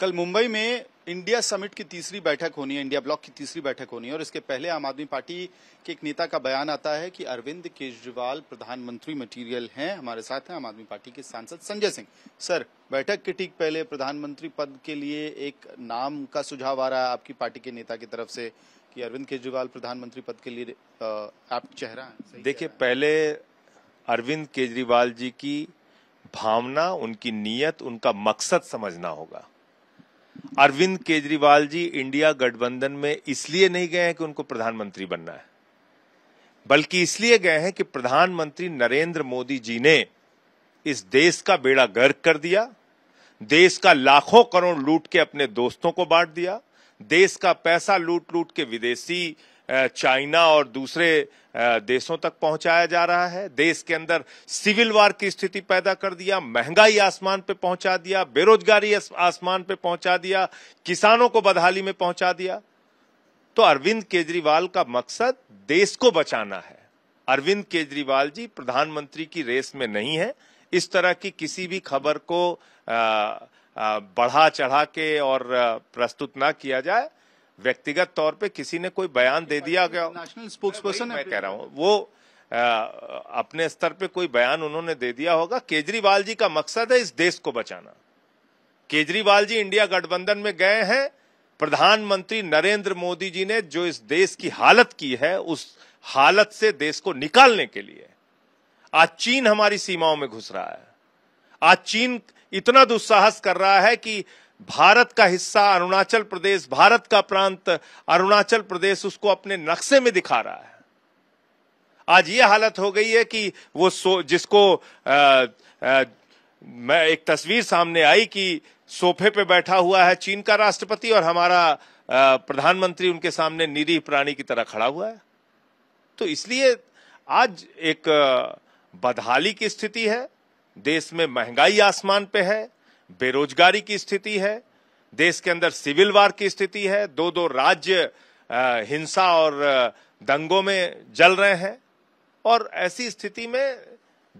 कल मुंबई में India summit की तीसरी बैठक होनी है इंडिया ब्लॉक की तीसरी बैठक होनी है और इसके पहले आम आदमी पार्टी के एक नेता का बयान आता है कि अरविंद केजरीवाल प्रधानमंत्री मटेरियल हैं हमारे साथ हैं आम आदमी पार्टी के सांसद संजय सिंह सर बैठक के ठीक पहले प्रधानमंत्री पद के लिए एक नाम का सुझाव आ रहा है आपकी पार्टी के नेता की तरफ से कि अरविंद केजरीवाल प्रधानमंत्री पद के लिए आप चेहरा देखिए पहले अरविंद केजरीवाल जी की भावना उनकी नीयत उनका मकसद समझना होगा अरविंद केजरीवाल जी इंडिया गठबंधन में इसलिए नहीं गए हैं कि उनको प्रधानमंत्री बनना है बल्कि इसलिए गए हैं कि प्रधानमंत्री नरेंद्र मोदी जी ने इस देश का बेड़ा गर्क कर दिया देश का लाखों करोड़ लूट के अपने दोस्तों को बांट दिया देश का पैसा लूट लूट के विदेशी चाइना और दूसरे देशों तक पहुंचाया जा रहा है देश के अंदर सिविल वार की स्थिति पैदा कर दिया महंगाई आसमान पे पहुंचा दिया बेरोजगारी आसमान पे पहुंचा दिया किसानों को बदहाली में पहुंचा दिया तो अरविंद केजरीवाल का मकसद देश को बचाना है अरविंद केजरीवाल जी प्रधानमंत्री की रेस में नहीं है इस तरह की किसी भी खबर को आ, आ, बढ़ा चढ़ा के और प्रस्तुत ना किया जाए व्यक्तिगत तौर पे किसी ने कोई बयान दे दिया गया नेशनल स्पोक्स पर्सन मैं कह रहा हूँ वो आ, अपने स्तर पे कोई बयान उन्होंने दे दिया होगा केजरीवाल जी का मकसद है इस देश को बचाना केजरीवाल जी इंडिया गठबंधन में गए हैं प्रधानमंत्री नरेंद्र मोदी जी ने जो इस देश की हालत की है उस हालत से देश को निकालने के लिए आज चीन हमारी सीमाओं में घुस रहा है आज चीन इतना दुस्साहस कर रहा है कि भारत का हिस्सा अरुणाचल प्रदेश भारत का प्रांत अरुणाचल प्रदेश उसको अपने नक्शे में दिखा रहा है आज ये हालत हो गई है कि वो सो जिसको आ, आ, मैं एक तस्वीर सामने आई कि सोफे पे बैठा हुआ है चीन का राष्ट्रपति और हमारा प्रधानमंत्री उनके सामने निरीह प्राणी की तरह खड़ा हुआ है तो इसलिए आज एक बदहाली की स्थिति है देश में महंगाई आसमान पे है बेरोजगारी की स्थिति है देश के अंदर सिविल वार की स्थिति है दो दो राज्य हिंसा और दंगों में जल रहे हैं और ऐसी स्थिति में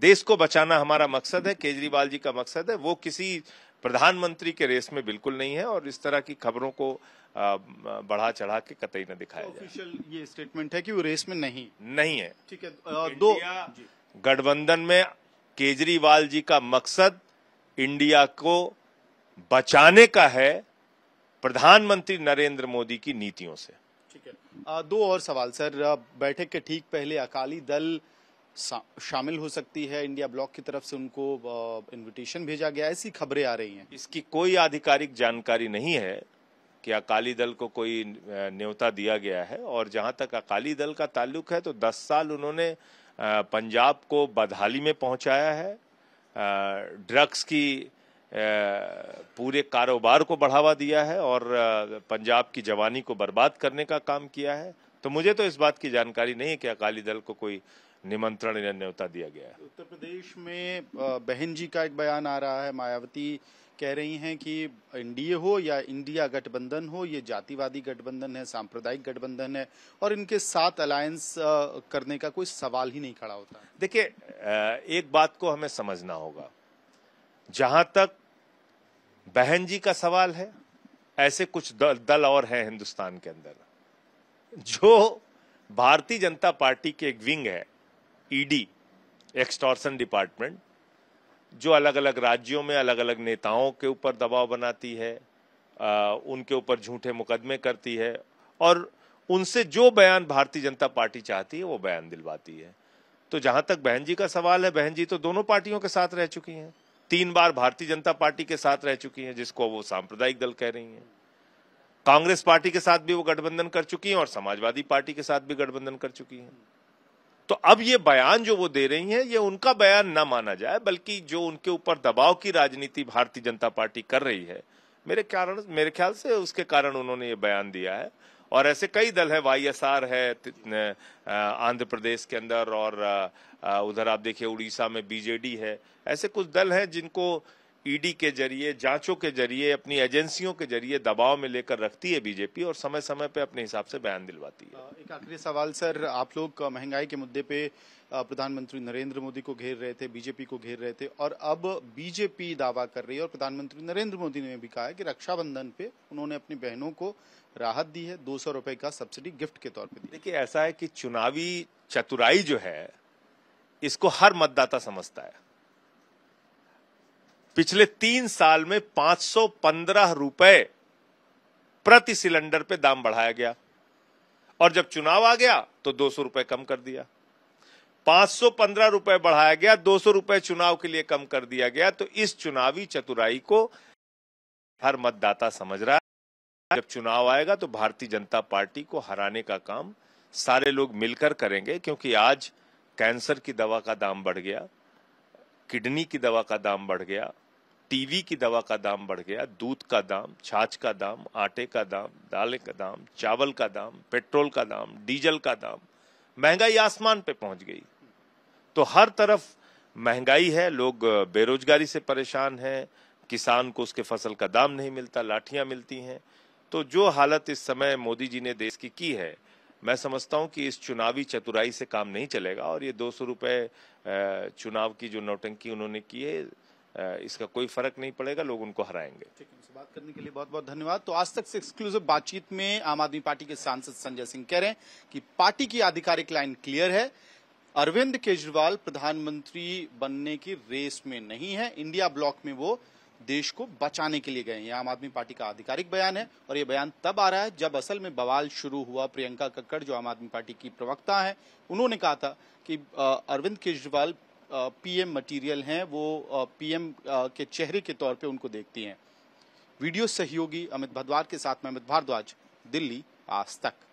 देश को बचाना हमारा मकसद है केजरीवाल जी का मकसद है वो किसी प्रधानमंत्री के रेस में बिल्कुल नहीं है और इस तरह की खबरों को बढ़ा चढ़ा के कतई न दिखाया जाए ऑफिशियल ये स्टेटमेंट है कि वो रेस में नहीं नहीं है ठीक है दो गठबंधन में केजरीवाल जी का मकसद इंडिया को बचाने का है प्रधानमंत्री नरेंद्र मोदी की नीतियों से ठीक है दो और सवाल सर बैठक के ठीक पहले अकाली दल शामिल हो सकती है इंडिया ब्लॉक की तरफ से उनको इनविटेशन भेजा गया ऐसी खबरें आ रही हैं इसकी कोई आधिकारिक जानकारी नहीं है कि अकाली दल को कोई न्योता दिया गया है और जहां तक अकाली दल का ताल्लुक है तो 10 साल उन्होंने पंजाब को बदहाली में पहुंचाया है ड्रग्स की पूरे कारोबार को बढ़ावा दिया है और पंजाब की जवानी को बर्बाद करने का काम किया है तो मुझे तो इस बात की जानकारी नहीं है कि अकाली दल को कोई निमंत्रण या न्योता दिया गया है उत्तर प्रदेश में बहन जी का एक बयान आ रहा है मायावती कह रही हैं कि एनडीए हो या इंडिया गठबंधन हो ये जातिवादी गठबंधन है सांप्रदायिक गठबंधन है और इनके साथ अलायंस करने का कोई सवाल ही नहीं खड़ा होता देखिए एक बात को हमें समझना होगा जहां तक बहन जी का सवाल है ऐसे कुछ दल, दल और हैं हिंदुस्तान के अंदर जो भारतीय जनता पार्टी के एक विंग है ईडी एक्सटॉर्सन डिपार्टमेंट जो अलग अलग राज्यों में अलग अलग नेताओं के ऊपर दबाव बनाती है आ, उनके ऊपर झूठे मुकदमे करती है और उनसे जो बयान भारतीय जनता पार्टी चाहती है वो बयान दिलवाती है तो जहां तक बहन जी का सवाल है बहन जी तो दोनों पार्टियों के साथ रह चुकी हैं तीन बार भारतीय जनता पार्टी के साथ रह चुकी हैं जिसको वो सांप्रदायिक दल कह रही हैं कांग्रेस पार्टी के साथ भी वो गठबंधन कर चुकी हैं और समाजवादी पार्टी के साथ भी गठबंधन कर चुकी हैं तो अब ये बयान जो वो दे रही हैं ये उनका बयान ना माना जाए बल्कि जो उनके ऊपर दबाव की राजनीति भारतीय जनता पार्टी कर रही है मेरे कारण मेरे ख्याल से उसके कारण उन्होंने ये बयान दिया है और ऐसे कई दल है आर है आंध्र प्रदेश के अंदर और उधर आप देखिए उड़ीसा में बीजेडी है ऐसे कुछ दल हैं जिनको ईडी के जरिए जांचों के जरिए अपनी एजेंसियों के जरिए दबाव में लेकर रखती है बीजेपी और समय समय पे अपने हिसाब से बयान दिलवाती है एक आखिरी सवाल सर आप लोग महंगाई के मुद्दे पे प्रधानमंत्री नरेंद्र मोदी को घेर रहे थे बीजेपी को घेर रहे थे और अब बीजेपी दावा कर रही है और प्रधानमंत्री नरेंद्र मोदी ने भी कहा है कि रक्षाबंधन पे उन्होंने अपनी बहनों को राहत दी है दो सौ रुपए का सब्सिडी गिफ्ट के तौर पर देखिए ऐसा है कि चुनावी चतुराई जो है इसको हर मतदाता समझता है पिछले तीन साल में पांच सौ पंद्रह रुपए प्रति सिलेंडर पे दाम बढ़ाया गया और जब चुनाव आ गया तो दो सौ रुपए कम कर दिया पांच सौ पंद्रह रुपए बढ़ाया गया दो सौ रुपए चुनाव के लिए कम कर दिया गया तो इस चुनावी चतुराई को हर मतदाता समझ रहा है जब चुनाव आएगा तो भारतीय जनता पार्टी को हराने का काम सारे लोग मिलकर करेंगे क्योंकि आज कैंसर की दवा का दाम बढ़ गया किडनी की दवा का दाम बढ़ गया टीवी की दवा का दाम बढ़ गया दूध का दाम छाछ का दाम आटे का दाम दालें का दाम चावल का दाम पेट्रोल का दाम डीजल का दाम महंगाई आसमान पे पहुंच गई तो हर तरफ महंगाई है लोग बेरोजगारी से परेशान हैं किसान को उसके फसल का दाम नहीं मिलता लाठियां मिलती हैं तो जो हालत इस समय मोदी जी ने देश की की है मैं समझता हूं कि इस चुनावी चतुराई से काम नहीं चलेगा और ये दो सौ रुपये चुनाव की जो नौटंकी उन्होंने की है इसका कोई फर्क नहीं पड़ेगा लोग उनको हराएंगे बात करने के लिए बहुत बहुत धन्यवाद तो आज तक से एक्सक्लूसिव बातचीत में आम आदमी पार्टी के सांसद संजय सिंह कह रहे हैं कि पार्टी की आधिकारिक लाइन क्लियर है अरविंद केजरीवाल प्रधानमंत्री बनने की रेस में नहीं है इंडिया ब्लॉक में वो देश को बचाने के लिए गए हैं आम आदमी पार्टी का आधिकारिक बयान है और ये बयान तब आ रहा है जब असल में बवाल शुरू हुआ प्रियंका कक्कड़ जो आम आदमी पार्टी की प्रवक्ता है उन्होंने कहा था कि अरविंद केजरीवाल पीएम मटेरियल हैं वो पीएम के चेहरे के तौर पे उनको देखती हैं वीडियो सहयोगी अमित भद्वार के साथ में अमित भारद्वाज दिल्ली आज तक